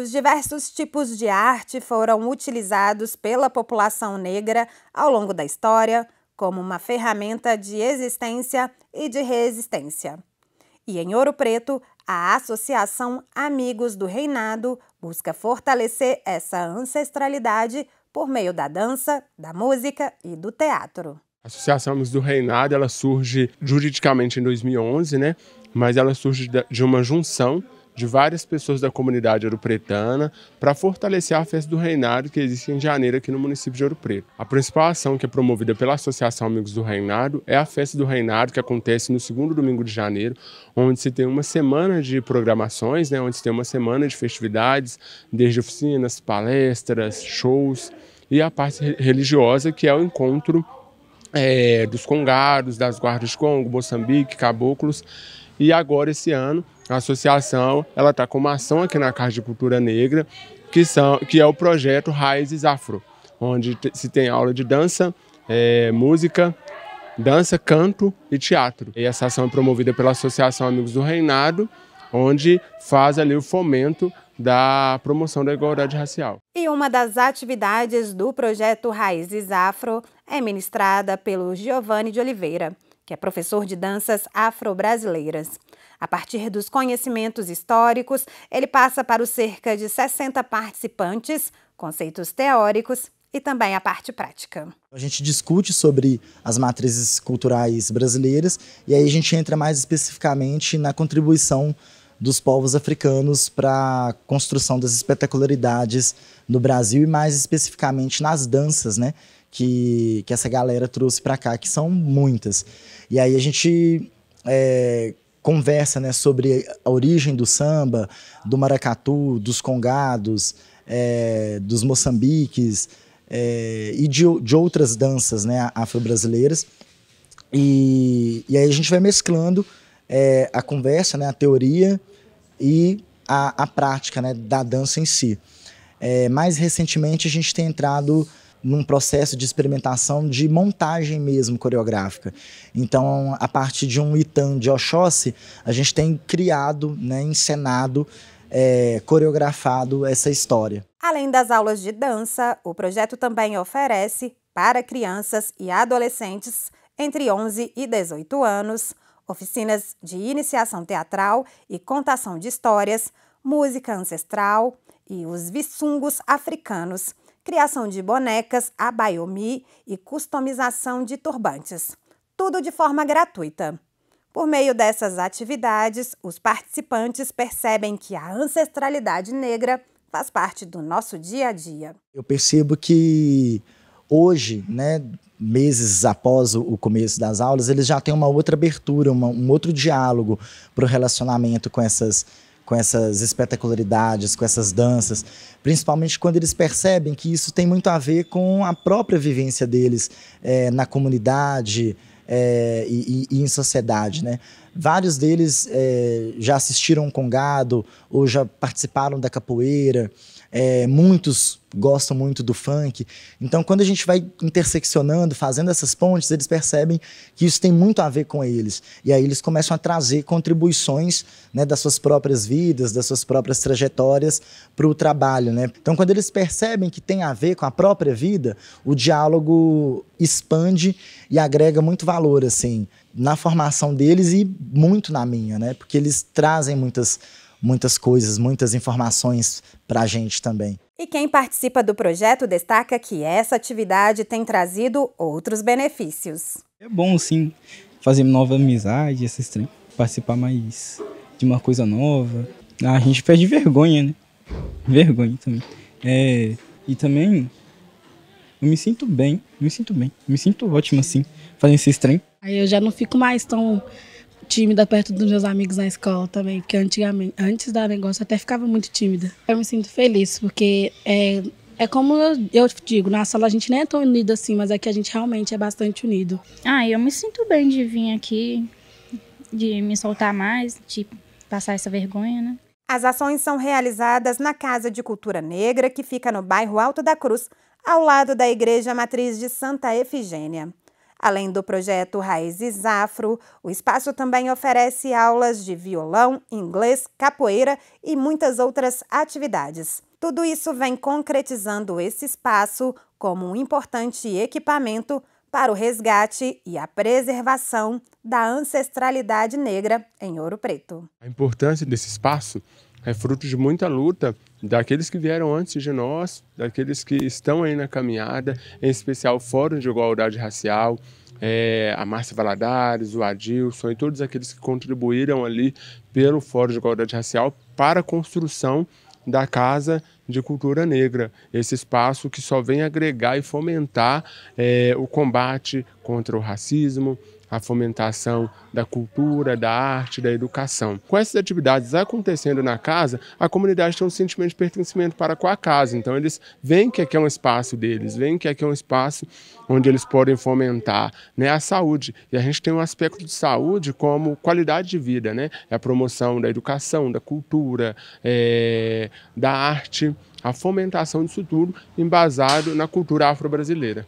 os diversos tipos de arte foram utilizados pela população negra ao longo da história como uma ferramenta de existência e de resistência. E em Ouro Preto, a Associação Amigos do Reinado busca fortalecer essa ancestralidade por meio da dança, da música e do teatro. A Associação Amigos do Reinado ela surge juridicamente em 2011, né? mas ela surge de uma junção de várias pessoas da comunidade ouropretana para fortalecer a festa do Reinado que existe em janeiro aqui no município de Ouro Preto. A principal ação que é promovida pela Associação Amigos do Reinado é a festa do Reinado que acontece no segundo domingo de janeiro, onde se tem uma semana de programações, né, onde se tem uma semana de festividades, desde oficinas, palestras, shows e a parte religiosa que é o encontro é, dos congados, das guardas de Congo, Moçambique, caboclos. E agora, esse ano, a associação ela está com uma ação aqui na Casa de Cultura Negra, que, são, que é o projeto Raízes Afro, onde se tem aula de dança, é, música, dança, canto e teatro. E essa ação é promovida pela Associação Amigos do Reinado, onde faz ali o fomento da promoção da igualdade racial. E uma das atividades do projeto Raízes Afro é ministrada pelo Giovanni de Oliveira que é professor de danças afro-brasileiras. A partir dos conhecimentos históricos, ele passa para os cerca de 60 participantes conceitos teóricos e também a parte prática. A gente discute sobre as matrizes culturais brasileiras e aí a gente entra mais especificamente na contribuição dos povos africanos para a construção das espetacularidades no Brasil e mais especificamente nas danças, né? que, que essa galera trouxe para cá, que são muitas. E aí a gente é, conversa né, sobre a origem do samba, do maracatu, dos congados, é, dos moçambiques é, e de, de outras danças né, afro-brasileiras. E, e aí a gente vai mesclando é, a conversa, né, a teoria e a, a prática né, da dança em si. É, mais recentemente a gente tem entrado num processo de experimentação de montagem mesmo coreográfica. Então, a partir de um Itan de Oxóssi, a gente tem criado, né, encenado, é, coreografado essa história. Além das aulas de dança, o projeto também oferece para crianças e adolescentes entre 11 e 18 anos oficinas de iniciação teatral e contação de histórias, música ancestral e os viçungos africanos criação de bonecas, abaiomi e customização de turbantes. Tudo de forma gratuita. Por meio dessas atividades, os participantes percebem que a ancestralidade negra faz parte do nosso dia a dia. Eu percebo que hoje, né, meses após o começo das aulas, eles já têm uma outra abertura, uma, um outro diálogo para o relacionamento com essas com essas espetacularidades, com essas danças, principalmente quando eles percebem que isso tem muito a ver com a própria vivência deles é, na comunidade é, e, e, em sociedade, né? Vários deles é, já assistiram um congado ou já participaram da capoeira, é, muitos gostam muito do funk. Então, quando a gente vai interseccionando, fazendo essas pontes, eles percebem que isso tem muito a ver com eles. E aí eles começam a trazer contribuições né, das suas próprias vidas, das suas próprias trajetórias para o trabalho. Né? Então, quando eles percebem que tem a ver com a própria vida, o diálogo expande e agrega muito valor assim na formação deles e muito na minha, né? Porque eles trazem muitas muitas coisas, muitas informações para a gente também. E quem participa do projeto destaca que essa atividade tem trazido outros benefícios. É bom, sim, fazer nova amizade, esses trem, participar mais de uma coisa nova. A gente perde vergonha, né? Vergonha também. É, e também eu me sinto bem, me sinto bem, me sinto ótimo assim, fazendo esse trem. Aí eu já não fico mais tão tímida perto dos meus amigos na escola também, porque antigamente, antes da negócio, até ficava muito tímida. Eu me sinto feliz, porque é, é como eu, eu digo, na sala a gente nem é tão unido assim, mas aqui a gente realmente é bastante unido. Ah, eu me sinto bem de vir aqui, de me soltar mais, de passar essa vergonha, né? As ações são realizadas na Casa de Cultura Negra, que fica no bairro Alto da Cruz, ao lado da Igreja Matriz de Santa Efigênia. Além do projeto Raízes Afro, o espaço também oferece aulas de violão, inglês, capoeira e muitas outras atividades. Tudo isso vem concretizando esse espaço como um importante equipamento para o resgate e a preservação da ancestralidade negra em Ouro Preto. A importância desse espaço é fruto de muita luta daqueles que vieram antes de nós, daqueles que estão aí na caminhada, em especial o Fórum de Igualdade Racial, é, a Márcia Valadares, o Adilson e todos aqueles que contribuíram ali pelo Fórum de Igualdade Racial para a construção da casa de cultura negra, esse espaço que só vem agregar e fomentar é, o combate contra o racismo, a fomentação da cultura, da arte, da educação. Com essas atividades acontecendo na casa, a comunidade tem um sentimento de pertencimento para com a casa. Então eles veem que aqui é um espaço deles, veem que aqui é um espaço onde eles podem fomentar né, a saúde. E a gente tem um aspecto de saúde como qualidade de vida, né? É a promoção da educação, da cultura, é, da arte a fomentação disso tudo embasado na cultura afro-brasileira.